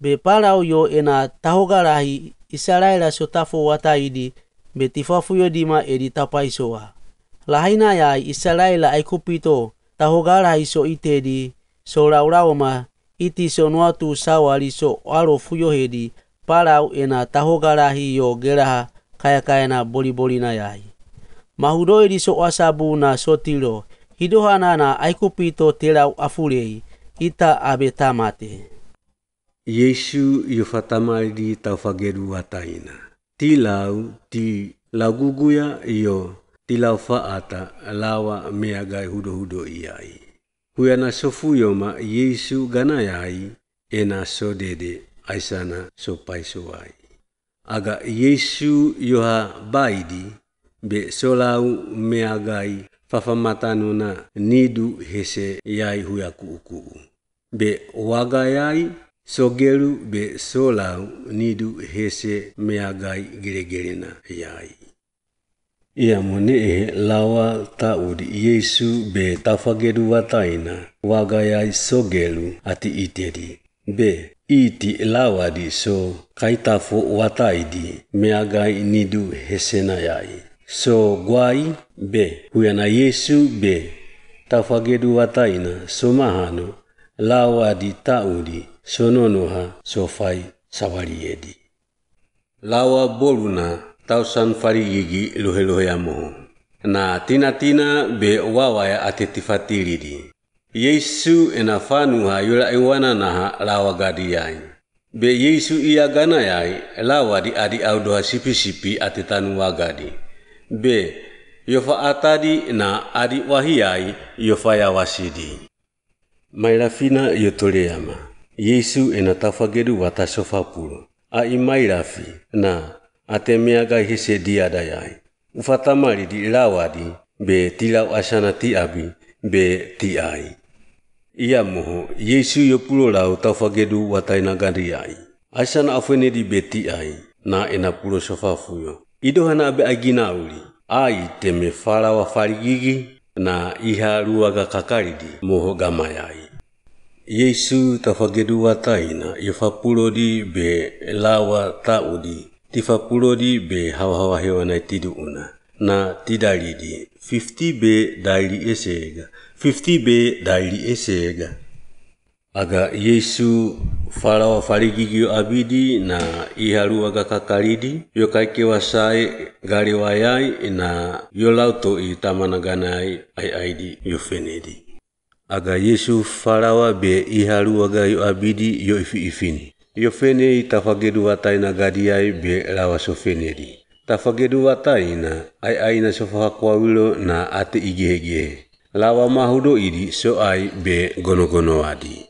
be parau yo ena tahogarahi isaraela so tafo wataidi be tifafuyo dima edi tapaisoa lahaina ya isaraela aikupito tahogarahi so itedi so rauraoma iti so nuatu sawari so arofuyo hedi parau ena tahogarahi yo geraha kayakaena bolibolina yai mahudo edi so asabu na so hidohana na aikupito terau afurei ita abe tamate Yeshu yufatamari taufageru wataina. Tilau ti laguguya iyo tilaufa ata lawa meagai hudo hudo iyai. Huyana sofu yoma Yeshu ganayai ena sodede aisana sopai soai. Aga Yeshu yoha baidi be solau meagai fafamatano na nidu hese yai huyaku uku. Be wagayai sogeru be solau nidu hese meagai geregerena na yai. Ia mone e lawa taud Yesu be tafageru wataina wagayai sogeru ati iteri. Be iti lawa di so kaitafo wataidi meagai nidu hesena yai. So gwai, be huyana Yesu be tafageru wataina somahano Lawa tauli taudi sononoha sofai edi. lawa boluna tausan farigigi luhe lohe amoho na tina-tina be wawaya atetifatilidi yesu ena fanuha yula iwananaha lawa gadiyai be yesu iya ganayai lawa di adi audoha sipi-sipi tanu wagadi be yofa atadi na adi wahiyai yofa yawasidi ena mailafina yotoleyama yesu enatafageru watasofapuro aimailafi na atemiaga hisediadayai ufatamaridi ilawadi be tilau asana ti'abi abi be ti ai iya moho yesu yopulolau tafagedu watainagariai asana afwenedi be ti'ai na ena enapuro sofafuyo idohana abe aginauli ai teme farawa farigigi na iha ruaga kakaridi moho gamayai Yesu tafagedu wataina ifapulodi be lawa taudi tifapulodi be hawahawa hewanai tidu'una na tidalidi 50 be daili esega 50 be daili esega aga Yesu falawa faligigio abidi na ihaluwaga kakalidi yokaikewasaye galiwayai na yolauto itamanaganayi ai aidi yofenedi aga yesu farawa be iharu aga yo abidi yo ifi ifini yo fene tafagedu watai na gadiai be rawa so feneri tafagedu watai na ai ai na sofa kwa wilo na ate igehe lawa mahudo idi so ai be gono gono wadi